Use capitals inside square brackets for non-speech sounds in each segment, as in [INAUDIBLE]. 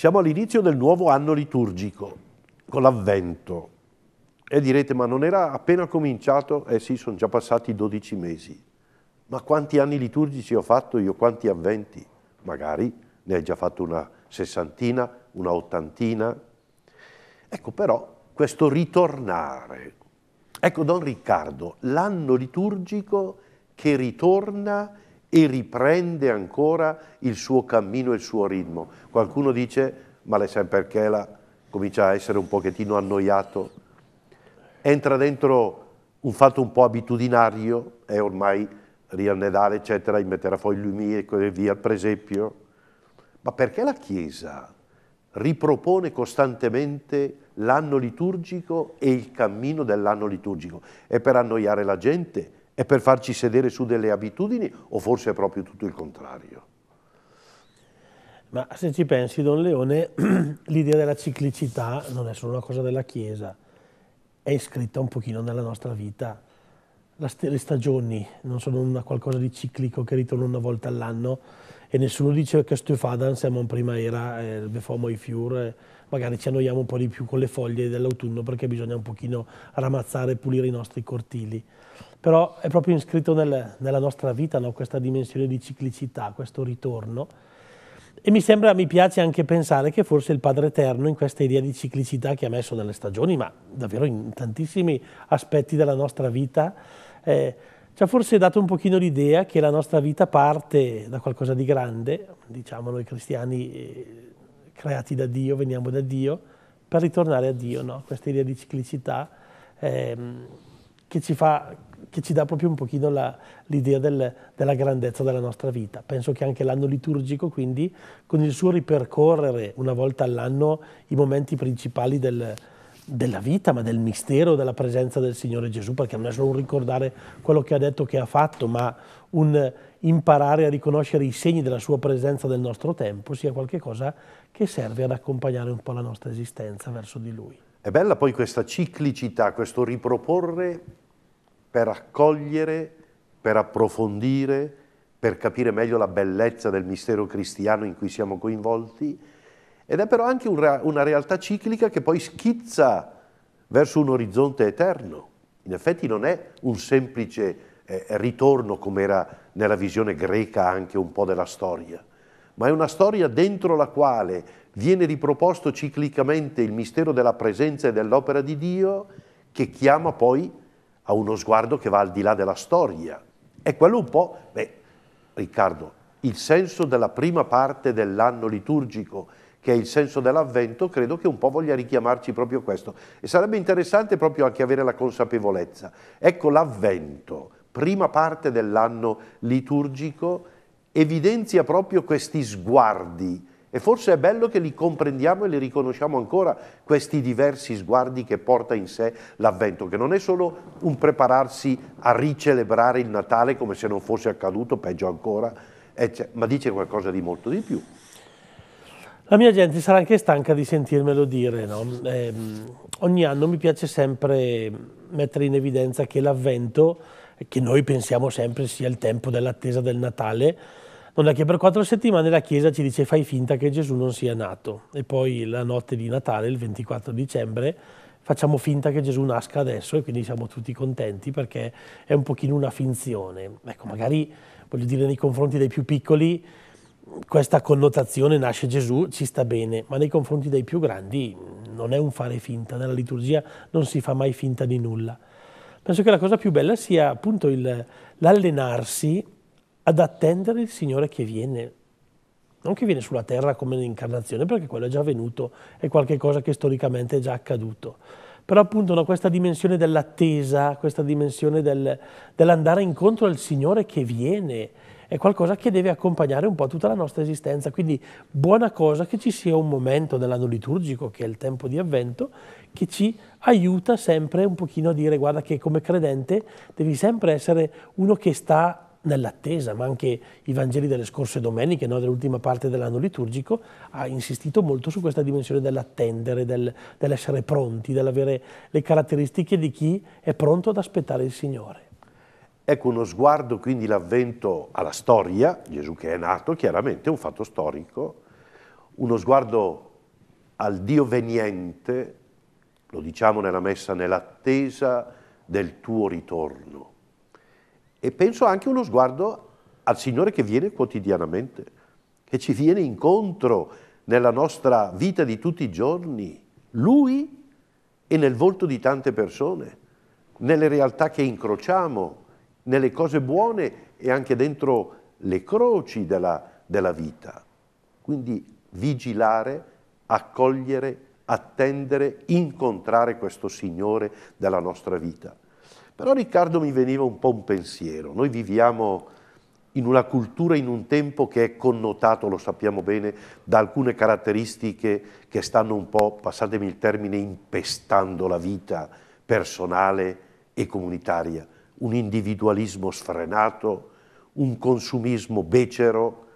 Siamo all'inizio del nuovo anno liturgico, con l'avvento. E direte, ma non era appena cominciato? Eh sì, sono già passati 12 mesi. Ma quanti anni liturgici ho fatto io? Quanti avventi? Magari ne hai già fatto una sessantina, una ottantina. Ecco però questo ritornare. Ecco Don Riccardo, l'anno liturgico che ritorna e riprende ancora il suo cammino e il suo ritmo. Qualcuno dice, ma lei sa perché la comincia a essere un pochettino annoiato, entra dentro un fatto un po' abitudinario, è ormai riannedare, eccetera, in metterafoi lumi e così via, per esempio. Ma perché la Chiesa ripropone costantemente l'anno liturgico e il cammino dell'anno liturgico? È per annoiare la gente, è per farci sedere su delle abitudini o forse è proprio tutto il contrario? Ma se ci pensi, Don Leone, [CLEARS THROAT] l'idea della ciclicità non è solo una cosa della Chiesa, è iscritta un pochino nella nostra vita. le stagioni non sono una qualcosa di ciclico che ritorna una volta all'anno, e nessuno dice che stufada, siamo in primavera, eh, beviamo i fiori, eh, magari ci annoiamo un po' di più con le foglie dell'autunno perché bisogna un pochino ramazzare e pulire i nostri cortili. Però è proprio iscritto nel, nella nostra vita no? questa dimensione di ciclicità, questo ritorno. E mi sembra, mi piace anche pensare che forse il Padre Eterno in questa idea di ciclicità che ha messo nelle stagioni, ma davvero in tantissimi aspetti della nostra vita, eh, ci cioè, ha forse dato un pochino l'idea che la nostra vita parte da qualcosa di grande, diciamo noi cristiani eh, creati da Dio, veniamo da Dio, per ritornare a Dio, no? questa idea di ciclicità ehm, che, ci fa, che, ci dà proprio un pochino l'idea del, della grandezza della nostra vita. Penso che anche l'anno liturgico, quindi, con il suo ripercorrere una volta all'anno i momenti principali del, della vita, ma del mistero della presenza del Signore Gesù, perché non è solo un ricordare quello che ha detto che ha fatto, ma un imparare a riconoscere i segni della sua presenza nel nostro tempo sia qualcosa che serve ad accompagnare un po' la nostra esistenza verso di Lui. È bella poi questa ciclicità, questo riproporre per accogliere, per approfondire, per capire meglio la bellezza del mistero cristiano in cui siamo coinvolti, ed è però anche una realtà ciclica che poi schizza verso un orizzonte eterno. In effetti non è un semplice eh, ritorno come era nella visione greca anche un po' della storia, ma è una storia dentro la quale viene riproposto ciclicamente il mistero della presenza e dell'opera di Dio che chiama poi a uno sguardo che va al di là della storia. È quello un po', beh, Riccardo, il senso della prima parte dell'anno liturgico che è il senso dell'avvento, credo che un po' voglia richiamarci proprio questo. E sarebbe interessante proprio anche avere la consapevolezza. Ecco l'avvento, prima parte dell'anno liturgico, evidenzia proprio questi sguardi e forse è bello che li comprendiamo e li riconosciamo ancora, questi diversi sguardi che porta in sé l'Avvento, che non è solo un prepararsi a ricelebrare il Natale come se non fosse accaduto, peggio ancora, eh, cioè, ma dice qualcosa di molto di più. La mia gente sarà anche stanca di sentirmelo dire, no? eh, ogni anno mi piace sempre mettere in evidenza che l'avvento, che noi pensiamo sempre sia il tempo dell'attesa del Natale, non è che per quattro settimane la Chiesa ci dice fai finta che Gesù non sia nato e poi la notte di Natale, il 24 dicembre, facciamo finta che Gesù nasca adesso e quindi siamo tutti contenti perché è un pochino una finzione. Ecco, magari voglio dire nei confronti dei più piccoli questa connotazione nasce Gesù, ci sta bene, ma nei confronti dei più grandi non è un fare finta, nella liturgia non si fa mai finta di nulla. Penso che la cosa più bella sia appunto l'allenarsi ad attendere il Signore che viene, non che viene sulla terra come l'incarnazione, perché quello è già avvenuto, è qualcosa che storicamente è già accaduto. Però appunto no, questa dimensione dell'attesa, questa dimensione del, dell'andare incontro al Signore che viene, è qualcosa che deve accompagnare un po' tutta la nostra esistenza, quindi buona cosa che ci sia un momento dell'anno liturgico, che è il tempo di avvento, che ci aiuta sempre un pochino a dire guarda che come credente devi sempre essere uno che sta nell'attesa, ma anche i Vangeli delle scorse domeniche, no, dell'ultima parte dell'anno liturgico, ha insistito molto su questa dimensione dell'attendere, del, dell'essere pronti, dell'avere le caratteristiche di chi è pronto ad aspettare il Signore. Ecco uno sguardo quindi l'avvento alla storia, Gesù che è nato, chiaramente è un fatto storico, uno sguardo al Dio veniente, lo diciamo nella messa, nell'attesa del tuo ritorno. E penso anche uno sguardo al Signore che viene quotidianamente, che ci viene incontro nella nostra vita di tutti i giorni, Lui e nel volto di tante persone, nelle realtà che incrociamo, nelle cose buone e anche dentro le croci della, della vita. Quindi vigilare, accogliere, attendere, incontrare questo Signore della nostra vita. Però Riccardo mi veniva un po' un pensiero, noi viviamo in una cultura, in un tempo che è connotato, lo sappiamo bene, da alcune caratteristiche che stanno un po', passatemi il termine, impestando la vita personale e comunitaria un individualismo sfrenato, un consumismo becero,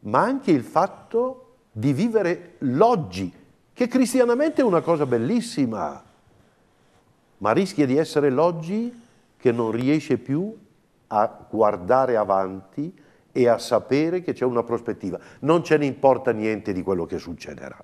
ma anche il fatto di vivere l'oggi, che cristianamente è una cosa bellissima, ma rischia di essere l'oggi che non riesce più a guardare avanti e a sapere che c'è una prospettiva. Non ce ne importa niente di quello che succederà.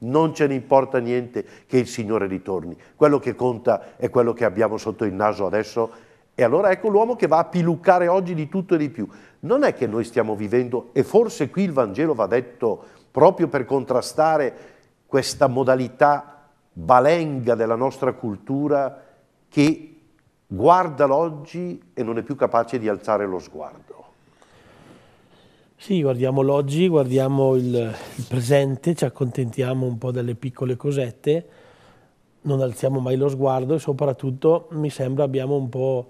Non ce ne importa niente che il Signore ritorni. Quello che conta è quello che abbiamo sotto il naso adesso e allora ecco l'uomo che va a piluccare oggi di tutto e di più. Non è che noi stiamo vivendo, e forse qui il Vangelo va detto proprio per contrastare questa modalità valenga della nostra cultura che guarda l'oggi e non è più capace di alzare lo sguardo. Sì, guardiamo l'oggi, guardiamo il, il presente, ci accontentiamo un po' delle piccole cosette, non alziamo mai lo sguardo e soprattutto mi sembra abbiamo un po'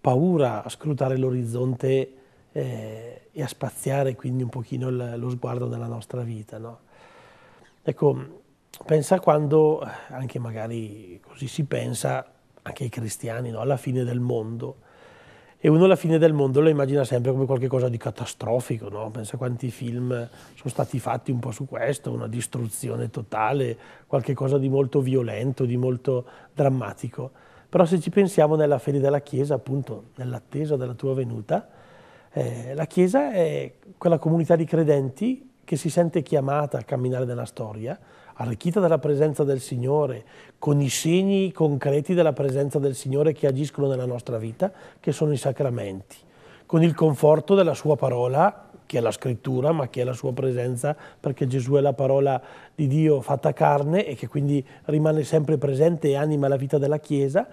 paura a scrutare l'orizzonte eh, e a spaziare quindi un pochino il, lo sguardo della nostra vita. No? Ecco, pensa quando, anche magari così si pensa, anche ai cristiani, no? alla fine del mondo. E uno alla fine del mondo lo immagina sempre come qualcosa di catastrofico, no? pensa quanti film sono stati fatti un po' su questo, una distruzione totale, qualcosa di molto violento, di molto drammatico. Però se ci pensiamo nella fede della Chiesa, appunto nell'attesa della tua venuta, eh, la Chiesa è quella comunità di credenti che si sente chiamata a camminare nella storia, arricchita dalla presenza del Signore, con i segni concreti della presenza del Signore che agiscono nella nostra vita, che sono i sacramenti, con il conforto della sua parola che è la scrittura, ma che è la sua presenza, perché Gesù è la parola di Dio fatta carne e che quindi rimane sempre presente e anima la vita della Chiesa,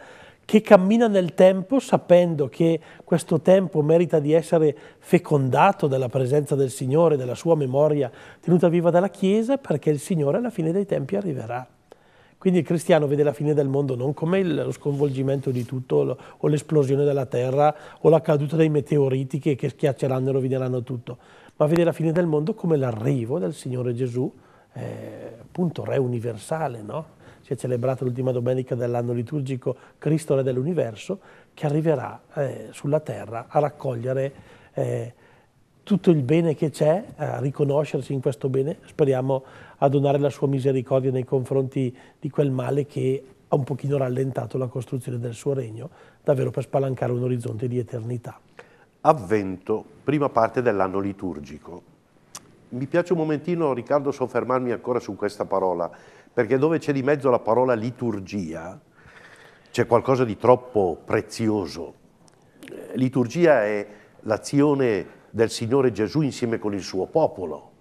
che cammina nel tempo sapendo che questo tempo merita di essere fecondato dalla presenza del Signore, della sua memoria tenuta viva dalla Chiesa, perché il Signore alla fine dei tempi arriverà. Quindi il cristiano vede la fine del mondo non come lo sconvolgimento di tutto o l'esplosione della terra o la caduta dei meteoriti che, che schiacceranno e rovineranno tutto, ma vede la fine del mondo come l'arrivo del Signore Gesù, eh, appunto Re universale, no? Si è celebrata l'ultima domenica dell'anno liturgico Cristo Re dell'universo, che arriverà eh, sulla terra a raccogliere eh, tutto il bene che c'è, a riconoscersi in questo bene, speriamo a donare la sua misericordia nei confronti di quel male che ha un pochino rallentato la costruzione del suo regno, davvero per spalancare un orizzonte di eternità. Avvento, prima parte dell'anno liturgico. Mi piace un momentino, Riccardo, soffermarmi ancora su questa parola, perché dove c'è di mezzo la parola liturgia, c'è qualcosa di troppo prezioso. Liturgia è l'azione del Signore Gesù insieme con il suo popolo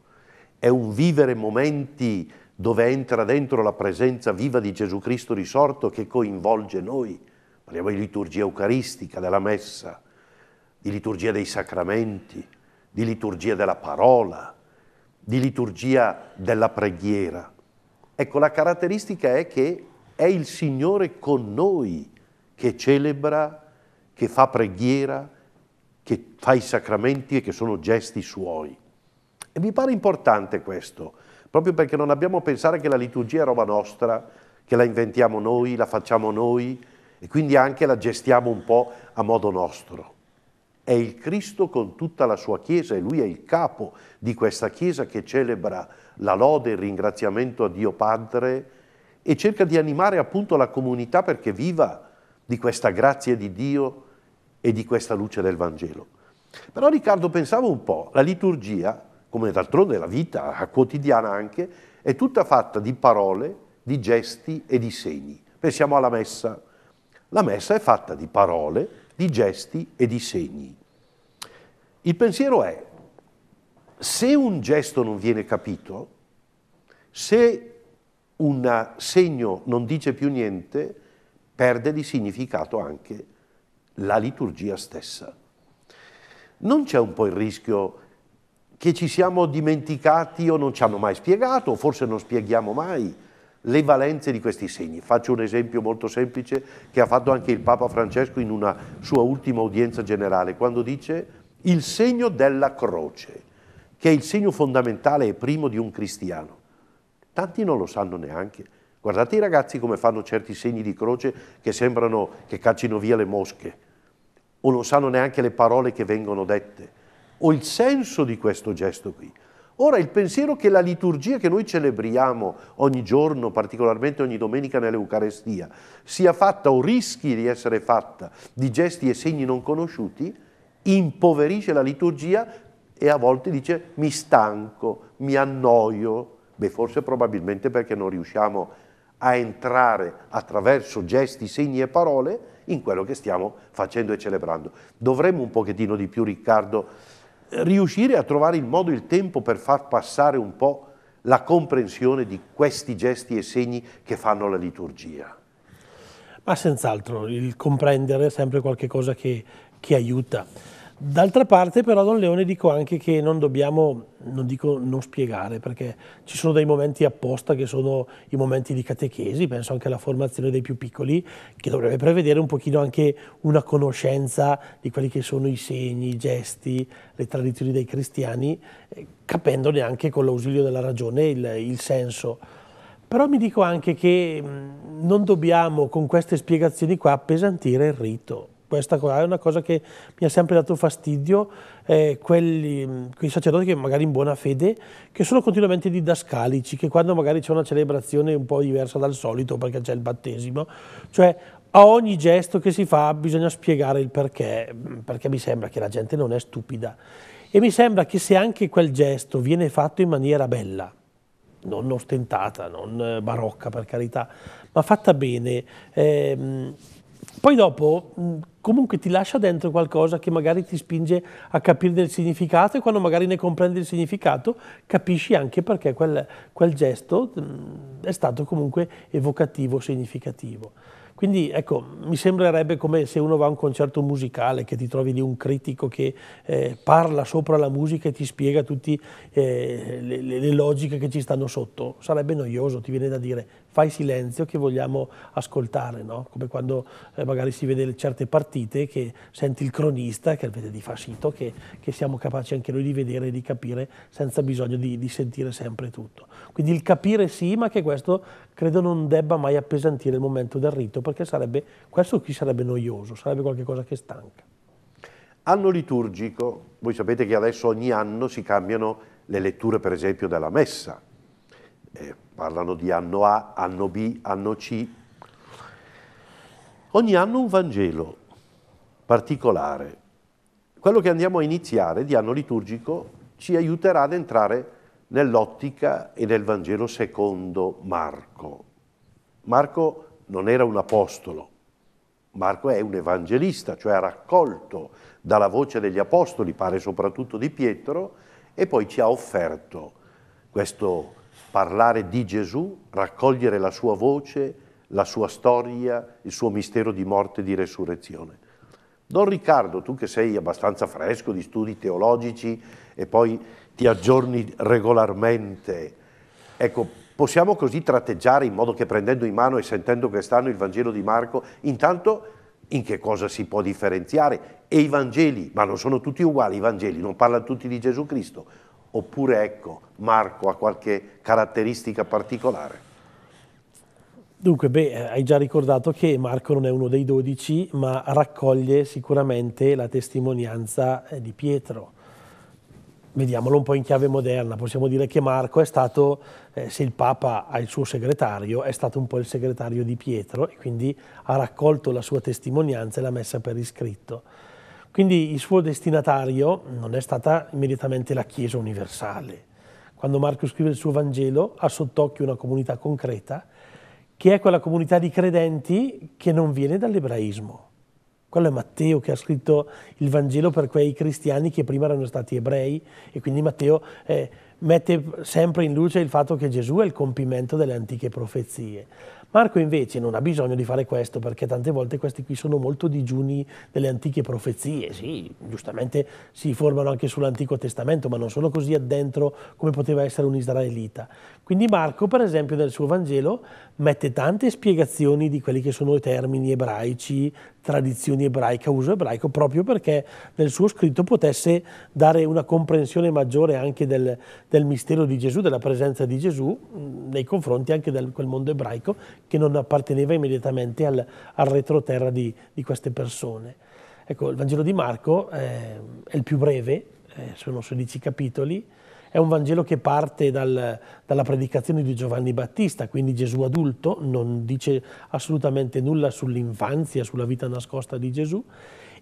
è un vivere momenti dove entra dentro la presenza viva di Gesù Cristo risorto che coinvolge noi. Parliamo di liturgia eucaristica, della messa, di liturgia dei sacramenti, di liturgia della parola, di liturgia della preghiera. Ecco, la caratteristica è che è il Signore con noi che celebra, che fa preghiera, che fa i sacramenti e che sono gesti suoi. E mi pare importante questo, proprio perché non abbiamo a pensare che la liturgia è roba nostra, che la inventiamo noi, la facciamo noi e quindi anche la gestiamo un po' a modo nostro. È il Cristo con tutta la sua Chiesa e lui è il capo di questa Chiesa che celebra la lode, il ringraziamento a Dio Padre e cerca di animare appunto la comunità perché viva di questa grazia di Dio e di questa luce del Vangelo. Però Riccardo pensavo un po', la liturgia come d'altronde la vita quotidiana anche, è tutta fatta di parole, di gesti e di segni. Pensiamo alla messa. La messa è fatta di parole, di gesti e di segni. Il pensiero è, se un gesto non viene capito, se un segno non dice più niente, perde di significato anche la liturgia stessa. Non c'è un po' il rischio che ci siamo dimenticati o non ci hanno mai spiegato, o forse non spieghiamo mai le valenze di questi segni. Faccio un esempio molto semplice che ha fatto anche il Papa Francesco in una sua ultima udienza generale, quando dice il segno della croce, che è il segno fondamentale e primo di un cristiano. Tanti non lo sanno neanche. Guardate i ragazzi come fanno certi segni di croce che sembrano che caccino via le mosche, o non sanno neanche le parole che vengono dette o il senso di questo gesto qui. Ora il pensiero che la liturgia che noi celebriamo ogni giorno, particolarmente ogni domenica nell'Eucarestia, sia fatta o rischi di essere fatta di gesti e segni non conosciuti, impoverisce la liturgia e a volte dice mi stanco, mi annoio. Beh, forse probabilmente perché non riusciamo a entrare attraverso gesti, segni e parole in quello che stiamo facendo e celebrando. Dovremmo un pochettino di più, Riccardo, riuscire a trovare il modo, e il tempo per far passare un po' la comprensione di questi gesti e segni che fanno la liturgia. Ma senz'altro il comprendere è sempre qualcosa che, che aiuta. D'altra parte però Don Leone dico anche che non dobbiamo, non dico non spiegare, perché ci sono dei momenti apposta che sono i momenti di catechesi, penso anche alla formazione dei più piccoli, che dovrebbe prevedere un pochino anche una conoscenza di quelli che sono i segni, i gesti, le tradizioni dei cristiani, eh, capendone anche con l'ausilio della ragione il, il senso. Però mi dico anche che mm, non dobbiamo con queste spiegazioni qua appesantire il rito questa è una cosa che mi ha sempre dato fastidio, eh, quelli, mm, quei sacerdoti che magari in buona fede, che sono continuamente didascalici, che quando magari c'è una celebrazione un po' diversa dal solito perché c'è il battesimo, cioè a ogni gesto che si fa bisogna spiegare il perché, mm, perché mi sembra che la gente non è stupida e mi sembra che se anche quel gesto viene fatto in maniera bella, non ostentata, non eh, barocca per carità, ma fatta bene, ehm, poi dopo mm, comunque ti lascia dentro qualcosa che magari ti spinge a capire del significato e quando magari ne comprendi il significato capisci anche perché quel, quel gesto mm, è stato comunque evocativo, significativo. Quindi ecco, mi sembrerebbe come se uno va a un concerto musicale, che ti trovi lì un critico che eh, parla sopra la musica e ti spiega tutte eh, le, le logiche che ci stanno sotto. Sarebbe noioso, ti viene da dire, fai silenzio che vogliamo ascoltare, no? come quando eh, magari si vede certe partite che senti il cronista che vede di Fasito, che, che siamo capaci anche noi di vedere e di capire senza bisogno di, di, sentire sempre tutto. Quindi il capire sì, ma che questo credo non debba mai appesantire il momento del rito, perché sarebbe, questo qui sarebbe noioso, sarebbe qualcosa che stanca. Anno liturgico, voi sapete che adesso ogni anno si cambiano le letture per esempio della messa, eh, parlano di anno A, anno B, anno C. Ogni anno un Vangelo particolare. Quello che andiamo a iniziare di anno liturgico ci aiuterà ad entrare nell'ottica e nel Vangelo secondo Marco. Marco non era un apostolo, Marco è un evangelista, cioè ha raccolto dalla voce degli apostoli, pare soprattutto di Pietro, e poi ci ha offerto questo parlare di Gesù, raccogliere la sua voce, la sua storia, il suo mistero di morte e di resurrezione. Don Riccardo, tu che sei abbastanza fresco di studi teologici e poi ti aggiorni regolarmente, ecco, Possiamo così tratteggiare in modo che prendendo in mano e sentendo quest'anno il Vangelo di Marco, intanto in che cosa si può differenziare? E i Vangeli, ma non sono tutti uguali i Vangeli, non parlano tutti di Gesù Cristo. Oppure ecco, Marco ha qualche caratteristica particolare? Dunque, beh, hai già ricordato che Marco non è uno dei dodici, ma raccoglie sicuramente la testimonianza eh, di Pietro vediamolo un po' in chiave moderna, possiamo dire che Marco è stato, eh, se il Papa ha il suo segretario, è stato un po' il segretario di Pietro e quindi ha raccolto la sua testimonianza e l'ha messa per iscritto. Quindi il suo destinatario non è stata immediatamente la Chiesa universale. Quando Marco scrive il suo Vangelo ha sott'occhio una comunità concreta, che è quella comunità di credenti che non viene dall'ebraismo, quello è Matteo che ha scritto il Vangelo per quei cristiani che prima erano stati ebrei e quindi Matteo eh, mette sempre in luce il fatto che Gesù è il compimento delle antiche profezie. Marco invece non ha bisogno di fare questo perché tante volte questi qui sono molto digiuni delle antiche profezie, sì, giustamente si formano anche sull'Antico Testamento, ma non sono così addentro come poteva essere un israelita. Quindi Marco, per esempio, nel suo Vangelo mette tante spiegazioni di quelli che sono i termini ebraici, tradizioni ebraiche, uso ebraico, proprio perché nel suo scritto potesse dare una comprensione maggiore anche del, del mistero di Gesù, della presenza di Gesù nei confronti anche di quel mondo ebraico che non apparteneva immediatamente al, al retroterra di, di, queste persone. Ecco, il Vangelo di Marco eh, è il più breve, eh, sono 16 capitoli, è un Vangelo che parte dal, dalla predicazione di Giovanni Battista, quindi Gesù adulto, non dice assolutamente nulla sull'infanzia, sulla vita nascosta di Gesù,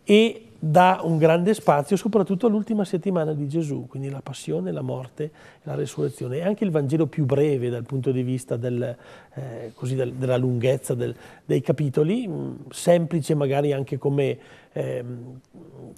e dà un grande spazio soprattutto all'ultima settimana di Gesù, quindi la passione, la morte, e la resurrezione. È anche il Vangelo più breve dal punto di vista del, eh, del, della lunghezza del, dei capitoli, mm, semplice magari anche come ehm,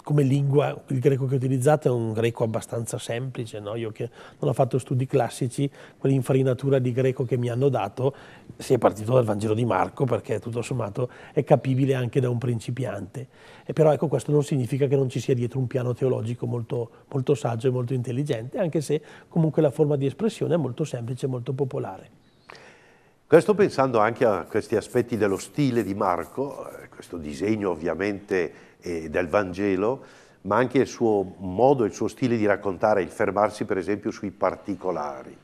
come lingua il greco che ho utilizzato è un greco abbastanza semplice, no? io che non ho fatto studi classici, quell'infarinatura di greco che mi hanno dato, si è partito dal Vangelo di Marco perché tutto sommato è capibile anche da un principiante. E però ecco questo non significa che non ci sia dietro un piano teologico molto, molto saggio e molto intelligente, anche se comunque la forma di espressione è molto semplice e molto popolare. Questo pensando anche a questi aspetti dello stile di Marco, eh, questo disegno ovviamente e del Vangelo, ma anche il suo modo, il suo stile di raccontare, il fermarsi per esempio sui particolari.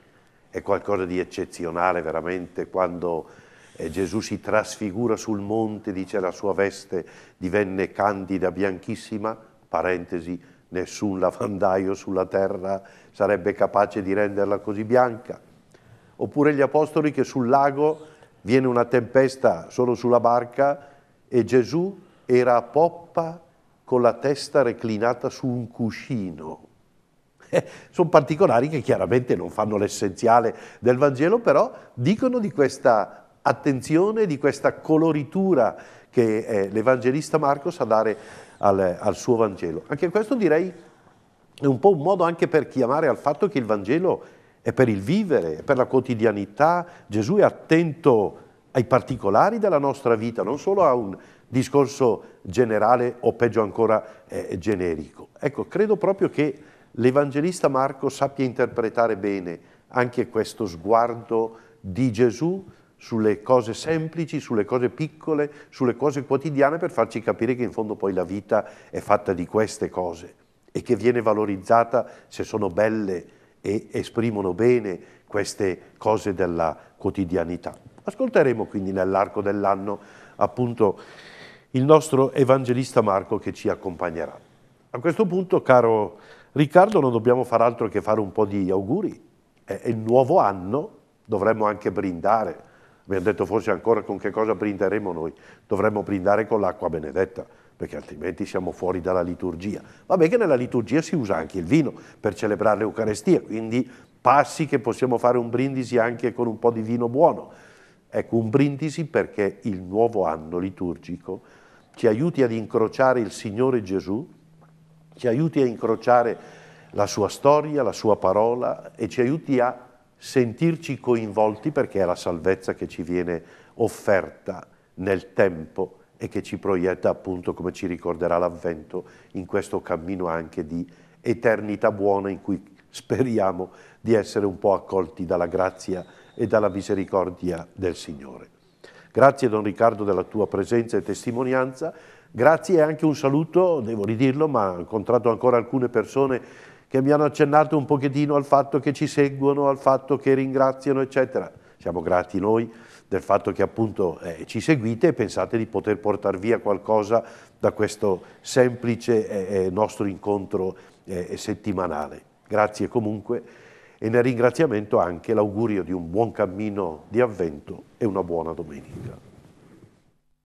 È qualcosa di eccezionale veramente quando eh, Gesù si trasfigura sul monte, dice la sua veste divenne candida, bianchissima, parentesi, nessun lavandaio sulla terra sarebbe capace di renderla così bianca. Oppure gli apostoli che sul lago viene una tempesta solo sulla barca e Gesù era a poppa con la testa reclinata su un cuscino. Eh, sono particolari che chiaramente non fanno l'essenziale del Vangelo, però dicono di questa attenzione, di questa coloritura che è eh, l'Evangelista Marco sa dare al, al suo Vangelo. Anche questo direi è un po' un modo anche per chiamare al fatto che il Vangelo è per il vivere, è per la quotidianità. Gesù è attento ai particolari della nostra vita, non solo a un discorso generale o peggio ancora eh, generico. Ecco, credo proprio che l'Evangelista Marco sappia interpretare bene anche questo sguardo di Gesù sulle cose semplici, sulle cose piccole, sulle cose quotidiane per farci capire che in fondo poi la vita è fatta di queste cose e che viene valorizzata se sono belle e esprimono bene queste cose della quotidianità. Ascolteremo quindi nell'arco dell'anno appunto il nostro evangelista Marco che ci accompagnerà. A questo punto, caro Riccardo, non dobbiamo far altro che fare un po' di auguri. È il nuovo anno, dovremmo anche brindare. Abbiamo detto forse ancora con che cosa brinderemo noi. Dovremmo brindare con l'acqua benedetta, perché altrimenti siamo fuori dalla liturgia. Va bene che nella liturgia si usa anche il vino per celebrare l'Eucarestia, quindi passi che possiamo fare un brindisi anche con un po' di vino buono. Ecco, un brindisi perché il nuovo anno liturgico ci aiuti ad incrociare il Signore Gesù, ci aiuti a incrociare la sua storia, la sua parola e ci aiuti a sentirci coinvolti perché è la salvezza che ci viene offerta nel tempo e che ci proietta appunto, come ci ricorderà l'Avvento, in questo cammino anche di eternità buona in cui speriamo di essere un po' accolti dalla grazia e dalla misericordia del Signore. Grazie Don Riccardo della tua presenza e testimonianza, grazie anche un saluto, devo ridirlo, ma ho incontrato ancora alcune persone che mi hanno accennato un pochettino al fatto che ci seguono, al fatto che ringraziano, eccetera. Siamo grati noi del fatto che appunto eh, ci seguite e pensate di poter portare via qualcosa da questo semplice eh, eh, nostro incontro eh, settimanale. Grazie comunque e nel ringraziamento anche l'augurio di un buon cammino di avvento e una buona domenica.